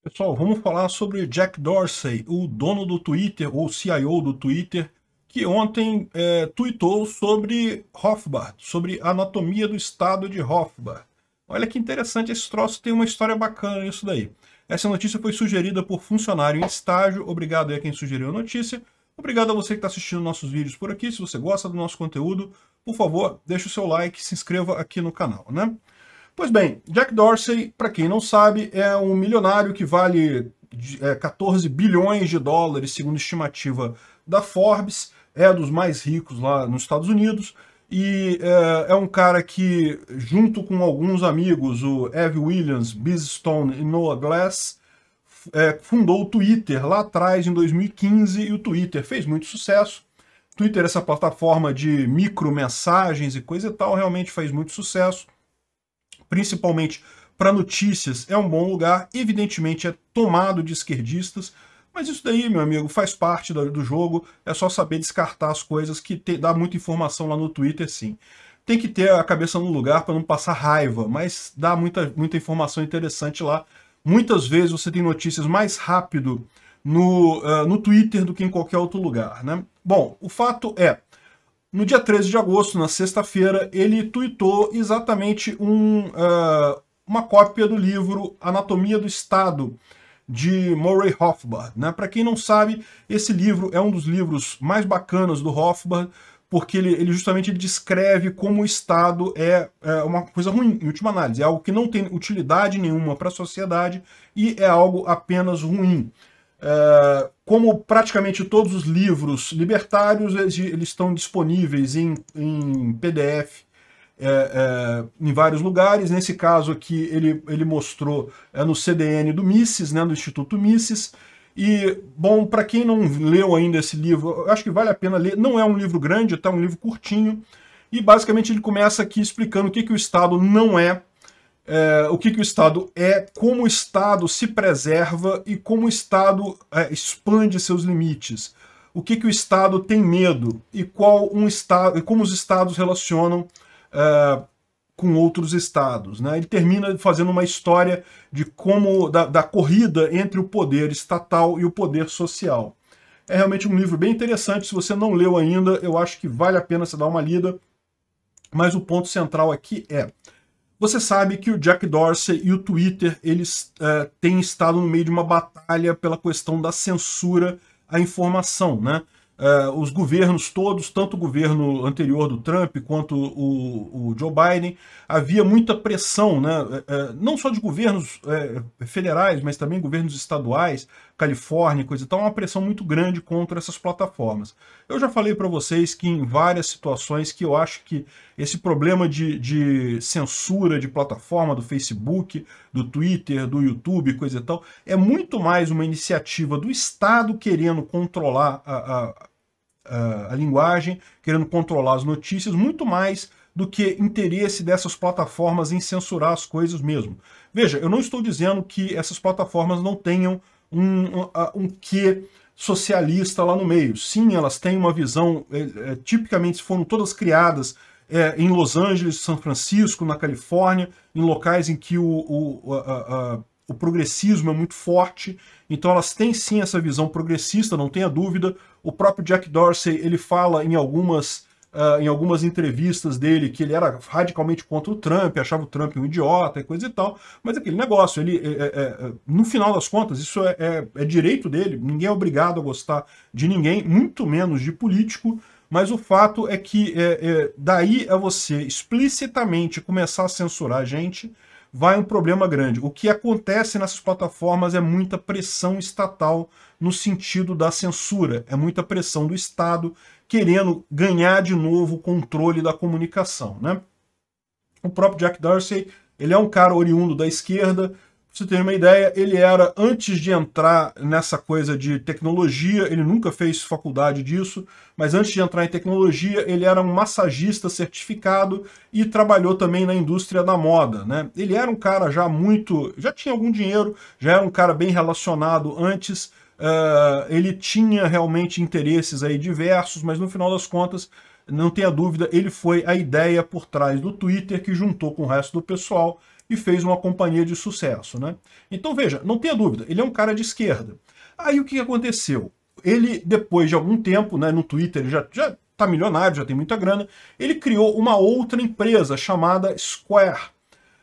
Pessoal, vamos falar sobre Jack Dorsey, o dono do Twitter, ou CIO do Twitter, que ontem é, tweetou sobre Hofbart, sobre a anatomia do estado de Hofbart. Olha que interessante, esse troço tem uma história bacana isso daí. Essa notícia foi sugerida por funcionário em estágio, obrigado a quem sugeriu a notícia, obrigado a você que está assistindo nossos vídeos por aqui, se você gosta do nosso conteúdo, por favor, deixe o seu like, se inscreva aqui no canal, né? Pois bem, Jack Dorsey, para quem não sabe, é um milionário que vale 14 é, bilhões de dólares, segundo estimativa da Forbes, é dos mais ricos lá nos Estados Unidos, e é, é um cara que, junto com alguns amigos, o Evie Williams, Biz Stone e Noah Glass, é, fundou o Twitter lá atrás, em 2015, e o Twitter fez muito sucesso. Twitter, essa plataforma de micro mensagens e coisa e tal, realmente fez muito sucesso principalmente para notícias, é um bom lugar, evidentemente é tomado de esquerdistas, mas isso daí, meu amigo, faz parte do jogo, é só saber descartar as coisas que te, dá muita informação lá no Twitter, sim. Tem que ter a cabeça no lugar para não passar raiva, mas dá muita, muita informação interessante lá. Muitas vezes você tem notícias mais rápido no, uh, no Twitter do que em qualquer outro lugar, né? Bom, o fato é, no dia 13 de agosto, na sexta-feira, ele tuitou exatamente um, uh, uma cópia do livro Anatomia do Estado, de Murray Rothbard. Né? Para quem não sabe, esse livro é um dos livros mais bacanas do Rothbard, porque ele, ele justamente ele descreve como o Estado é, é, uma coisa ruim, em última análise, é algo que não tem utilidade nenhuma para a sociedade e é algo apenas ruim. É, como praticamente todos os livros libertários, eles, eles estão disponíveis em, em PDF é, é, em vários lugares. Nesse caso aqui, ele, ele mostrou é, no CDN do Mises, né, do Instituto Mises. E, bom, para quem não leu ainda esse livro, acho que vale a pena ler. Não é um livro grande, tá? um livro curtinho. E basicamente ele começa aqui explicando o que, que o Estado não é é, o que, que o Estado é, como o Estado se preserva e como o Estado é, expande seus limites. O que, que o Estado tem medo e qual um Estado e como os Estados relacionam é, com outros Estados. Né? Ele termina fazendo uma história de como da, da corrida entre o poder estatal e o poder social. É realmente um livro bem interessante. Se você não leu ainda, eu acho que vale a pena você dar uma lida. Mas o ponto central aqui é você sabe que o Jack Dorsey e o Twitter eles é, têm estado no meio de uma batalha pela questão da censura à informação, né? É, os governos todos, tanto o governo anterior do Trump quanto o, o Joe Biden, havia muita pressão, né? É, não só de governos federais, mas também governos estaduais, Califórnia, coisa e tal, é uma pressão muito grande contra essas plataformas. Eu já falei para vocês que em várias situações que eu acho que esse problema de, de censura de plataforma do Facebook, do Twitter, do YouTube, coisa e tal, é muito mais uma iniciativa do Estado querendo controlar a, a, a, a linguagem, querendo controlar as notícias, muito mais do que interesse dessas plataformas em censurar as coisas mesmo. Veja, eu não estou dizendo que essas plataformas não tenham um, um, um socialista lá no meio. Sim, elas têm uma visão, é, é, tipicamente foram todas criadas é, em Los Angeles, São Francisco, na Califórnia, em locais em que o, o, a, a, o progressismo é muito forte. Então elas têm sim essa visão progressista, não tenha dúvida. O próprio Jack Dorsey ele fala em algumas uh, em algumas entrevistas dele que ele era radicalmente contra o Trump, achava o Trump um idiota e coisa e tal, mas é aquele negócio, ele, é, é, é, no final das contas, isso é, é, é direito dele, ninguém é obrigado a gostar de ninguém, muito menos de político, mas o fato é que é, é, daí você explicitamente começar a censurar a gente vai um problema grande. O que acontece nessas plataformas é muita pressão estatal no sentido da censura, é muita pressão do Estado querendo ganhar de novo o controle da comunicação. Né? O próprio Jack Dorsey ele é um cara oriundo da esquerda, você ter uma ideia, ele era, antes de entrar nessa coisa de tecnologia, ele nunca fez faculdade disso, mas antes de entrar em tecnologia, ele era um massagista certificado e trabalhou também na indústria da moda. Né? Ele era um cara já muito... já tinha algum dinheiro, já era um cara bem relacionado antes, uh, ele tinha realmente interesses aí diversos, mas no final das contas, não tenha dúvida, ele foi a ideia por trás do Twitter que juntou com o resto do pessoal e fez uma companhia de sucesso. Né? Então veja, não tenha dúvida, ele é um cara de esquerda. Aí o que aconteceu? Ele, depois de algum tempo, né, no Twitter, ele já, já tá milionário, já tem muita grana, ele criou uma outra empresa chamada Square.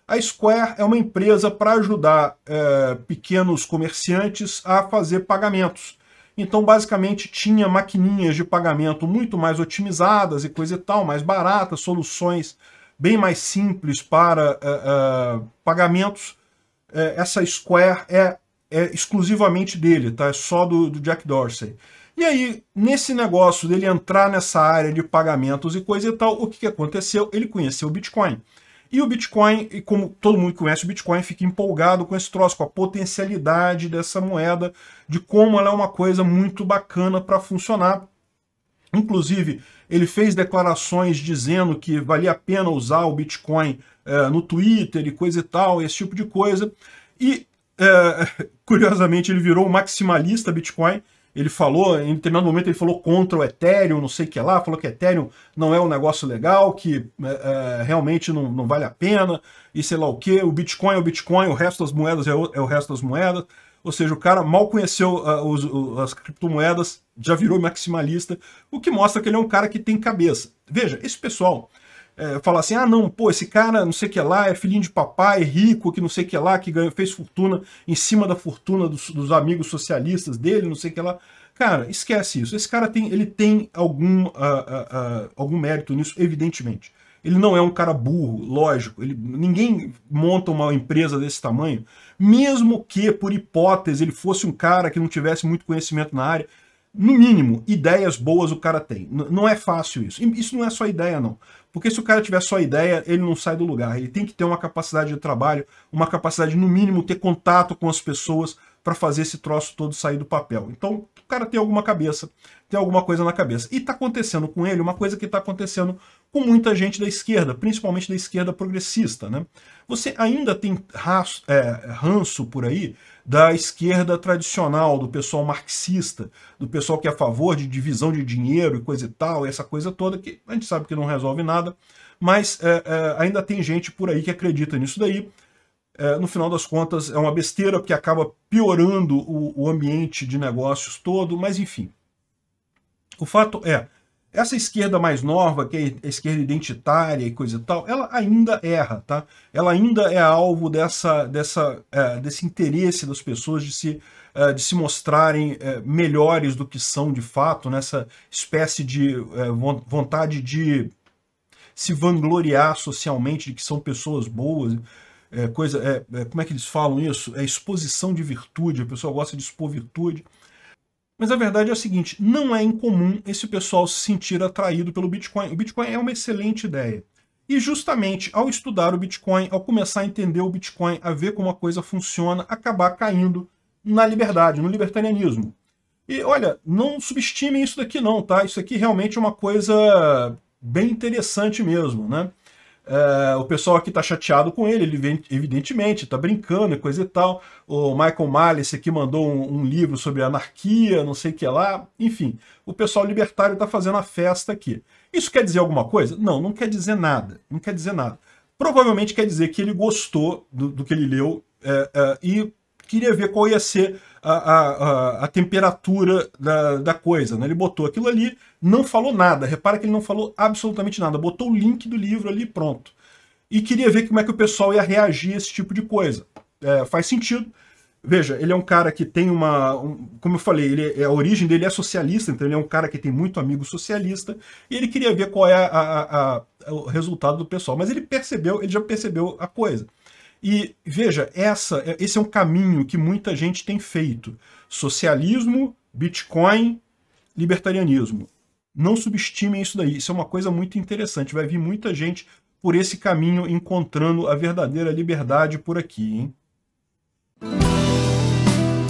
A Square é uma empresa para ajudar é, pequenos comerciantes a fazer pagamentos. Então, basicamente, tinha maquininhas de pagamento muito mais otimizadas e coisa e tal, mais baratas, soluções bem mais simples para uh, uh, pagamentos. Uh, essa Square é, é, exclusivamente dele, tá? é só do, do, Jack Dorsey. E aí, nesse negócio dele entrar nessa área de pagamentos e coisa e tal, o que, que aconteceu? Ele conheceu o Bitcoin. E o Bitcoin, e como todo mundo conhece o Bitcoin, fica empolgado com esse troço, com a potencialidade dessa moeda, de como ela é uma coisa muito bacana para funcionar. Inclusive, ele fez declarações dizendo que valia a pena usar o Bitcoin é, no Twitter e coisa e tal, esse tipo de coisa. E, é, curiosamente, ele virou maximalista Bitcoin. Ele falou, em determinado momento, ele falou contra o Ethereum, não sei o que lá, falou que Ethereum não é um negócio legal, que é, realmente não, não, vale a pena, e sei lá o que. O Bitcoin é o Bitcoin, o resto das moedas é o, é o resto das moedas. Ou seja, o cara mal conheceu uh, os, as criptomoedas, já virou maximalista, o que mostra que ele é um cara que tem cabeça. Veja, esse pessoal é, fala assim, ah não, pô, esse cara não sei o que lá, é filhinho de papai, é rico, que não sei o que lá, que ganhou, fez fortuna em cima da fortuna dos, dos amigos socialistas dele, não sei o que lá. Cara, esquece isso. Esse cara tem, ele tem algum, uh, algum mérito nisso, evidentemente. Ele não é um cara burro, lógico. Ele, ninguém monta uma empresa desse tamanho, mesmo que, por hipótese, ele fosse um cara que não tivesse muito conhecimento na área. No mínimo, ideias boas o cara tem. N não é fácil isso. isso não é só ideia, não. Porque se o cara tiver só ideia, ele não sai do lugar. Ele tem que ter uma capacidade de trabalho, uma capacidade, no mínimo, ter contato com as pessoas, para fazer esse troço todo sair do papel. Então, o cara tem alguma cabeça, tem alguma coisa na cabeça. E está acontecendo com ele uma coisa que está acontecendo com muita gente da esquerda, principalmente da esquerda progressista. Né? Você ainda tem raço, é, ranço por aí da esquerda tradicional, do pessoal marxista, do pessoal que é a favor de divisão de dinheiro e coisa e tal, essa coisa toda, que a gente sabe que não resolve nada, mas é, é, ainda tem gente por aí que acredita nisso daí é, no final das contas, é uma besteira porque acaba piorando o, o ambiente de negócios todo, mas enfim. O fato é, essa esquerda mais nova, que é a esquerda identitária e coisa e tal, ela ainda erra, tá? Ela ainda é alvo dessa, dessa, é, desse interesse das pessoas de se, é, de se mostrarem é, melhores do que são de fato, nessa né? espécie de é, vontade de se vangloriar socialmente de que são pessoas boas é, coisa, é, é, como é que eles falam isso? É exposição de virtude, o pessoal gosta de expor virtude. Mas a verdade é a seguinte, não é incomum esse pessoal se sentir atraído pelo Bitcoin. O Bitcoin é uma excelente ideia. E justamente ao estudar o Bitcoin, ao começar a entender o Bitcoin, a ver como a coisa funciona, acabar caindo na liberdade, no libertarianismo. E olha, não subestimem isso daqui não, tá? Isso aqui realmente é uma coisa bem interessante mesmo, né? É, o pessoal aqui tá chateado com ele, ele evidentemente tá brincando e coisa e tal. O Michael Malice aqui mandou um, um livro sobre anarquia, não sei o que lá. Enfim, o pessoal libertário tá fazendo a festa aqui. Isso quer dizer alguma coisa? Não, não quer dizer nada. Não quer dizer nada. Provavelmente quer dizer que ele gostou do, do que ele leu é, é, e queria ver qual ia ser a, a, a temperatura da, da coisa. Né? Ele botou aquilo ali, não falou nada. Repara que ele não falou absolutamente nada. Botou o link do livro ali pronto. E queria ver como é que o pessoal ia reagir a esse tipo de coisa. É, faz sentido. Veja, ele é um cara que tem uma... Um, como eu falei, ele, a origem dele é socialista, então ele é um cara que tem muito amigo socialista, e ele queria ver qual é a, a, a, o resultado do pessoal. Mas ele percebeu, ele já percebeu a coisa. E veja, essa, é, esse é um caminho que muita gente tem feito. Socialismo, Bitcoin, libertarianismo. Não subestimem isso daí, isso é uma coisa muito interessante. Vai vir muita gente por esse caminho encontrando a verdadeira liberdade por aqui, hein?